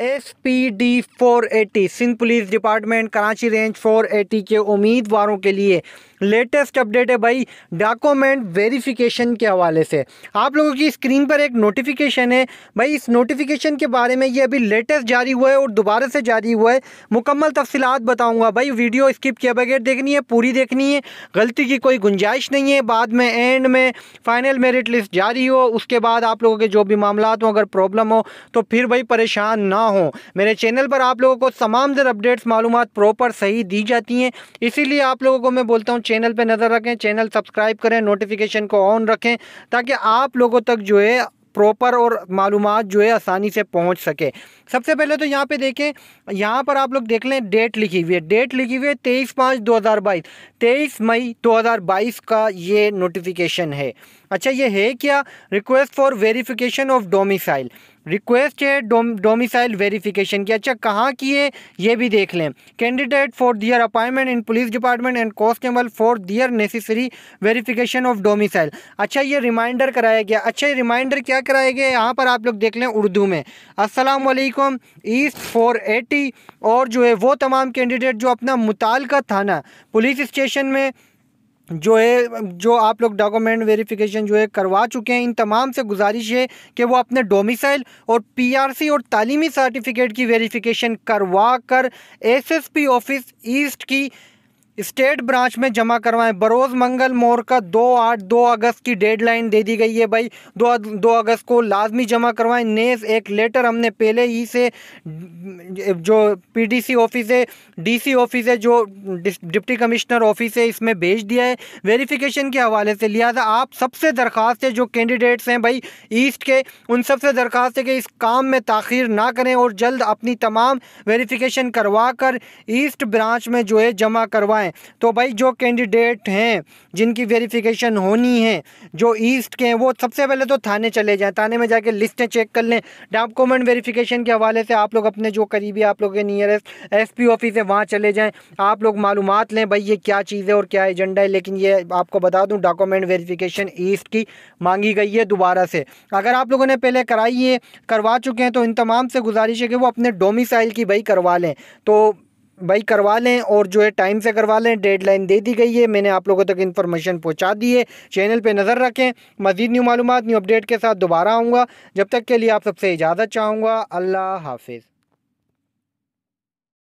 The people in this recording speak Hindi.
S P D four eighty Sindh police department Karachi range four eighty के उम्मीदवारों के लिए लेटेस्ट अपडेट है भाई डॉक्यूमेंट वेरिफिकेशन के हवाले से आप लोगों की स्क्रीन पर एक नोटिफिकेशन है भाई इस नोटिफिकेशन के बारे में ये अभी लेटेस्ट जारी हुआ है और दोबारा से जारी हुआ है मुकम्मल तफसीत बताऊँगा भाई वीडियो स्किप किए बगैर देखनी है पूरी देखनी है गलती की कोई गुंजाइश नहीं है बाद में एंड में फाइनल मेरिट लिस्ट जारी हो उसके बाद आप लोगों के जो भी मामला हो अगर प्रॉब्लम हो तो फिर भाई परेशान ना रहा हूँ मेरे चैनल पर आप लोगों को तमाम दर अपडेट्स मालूम प्रॉपर सही दी जाती हैं इसीलिए आप लोगों को मैं बोलता हूँ चैनल पर नज़र रखें चैनल सब्सक्राइब करें नोटिफिकेशन को ऑन रखें ताकि आप लोगों तक जो है प्रॉपर और मालूम जो है आसानी से पहुंच सके सबसे पहले तो यहाँ पे देखें यहाँ पर आप लोग देख लें डेट लिखी हुई है डेट लिखी हुई है तेईस पाँच दो हज़ार बाईस तेईस मई दो हज़ार बाईस का ये नोटिफिकेशन है अच्छा ये है क्या request for verification of domicile request है डोम डोमिसाइल वेरीफिकेशन की अच्छा कहाँ की है ये भी देख लें candidate for their appointment in police department and constable for their necessary verification of domicile अच्छा ये रिमाइंडर कराया गया अच्छा ये रिमाइंडर क्या कराया गया यहाँ पर आप लोग देख लें उर्दू में असलम ईस्ट फोर एटी और जो है वो तमाम कैंडिडेट जो अपना मुतालका थाना पुलिस स्टेशन में जो है जो आप लोग डॉक्यूमेंट वेरिफिकेशन जो है करवा चुके हैं इन तमाम से गुजारिश है कि वो अपने डोमिसाइल और पीआरसी और तालीमी सर्टिफिकेट की वेरिफिकेशन करवा कर एसएसपी ऑफिस ईस्ट की स्टेट ब्रांच में जमा करवाएं बरोज मंगल मोर का दो आठ दो अगस्त की डेडलाइन दे दी गई है भाई दो दो अगस्त को लाजमी जमा करवाएं ने एक लेटर हमने पहले ही से जो पीडीसी ऑफिस है डीसी ऑफिस है जो डिप्टी कमिश्नर ऑफिस है इसमें भेज दिया है वेरिफिकेशन के हवाले से लिहाजा आप सबसे दरख्वास्त है जो कैंडिडेट्स हैं भाई ईस्ट के उन सबसे दरख्वास्त है कि इस काम में तखिर ना करें और जल्द अपनी तमाम वेरीफिकेशन करवा कर ईस्ट ब्रांच में जो है जमा करवाएँ करवाएं तो भाई जो कैंडिडेट हैं जिनकी वेरिफिकेशन होनी है जो ईस्ट के हैं वो सबसे पहले तो थाने चले जाएं थाने में जाके लिस्टें चेक कर लें डॉक्यूमेंट वेरिफिकेशन के हवाले से आप लोग अपने जो करीबी आप लोग के नियरेस्ट एस पी ऑफिस है वहाँ चले जाएँ आप लोग मालूम लें भाई ये क्या चीज़ है और क्या एजेंडा है लेकिन ये आपको बता दूँ डॉक्यूमेंट वेरीफिकेशन ईस्ट की मांगी गई है दोबारा से अगर आप लोगों ने पहले कराई है करवा चुके हैं तो इन तमाम से गुजारिश है कि वो अपने डोमिसाइल की भाई करवा लें तो भाई करवा लें और जो है टाइम से करवा लें डेडलाइन दे दी गई है मैंने आप लोगों तक इन्फॉर्मेशन पहुंचा दी है चैनल पे नज़र रखें मज़ीद न्यू मालूम न्यू अपडेट के साथ दोबारा आऊँगा जब तक के लिए आप सबसे इजाज़त चाहूँगा अल्लाह हाफिज़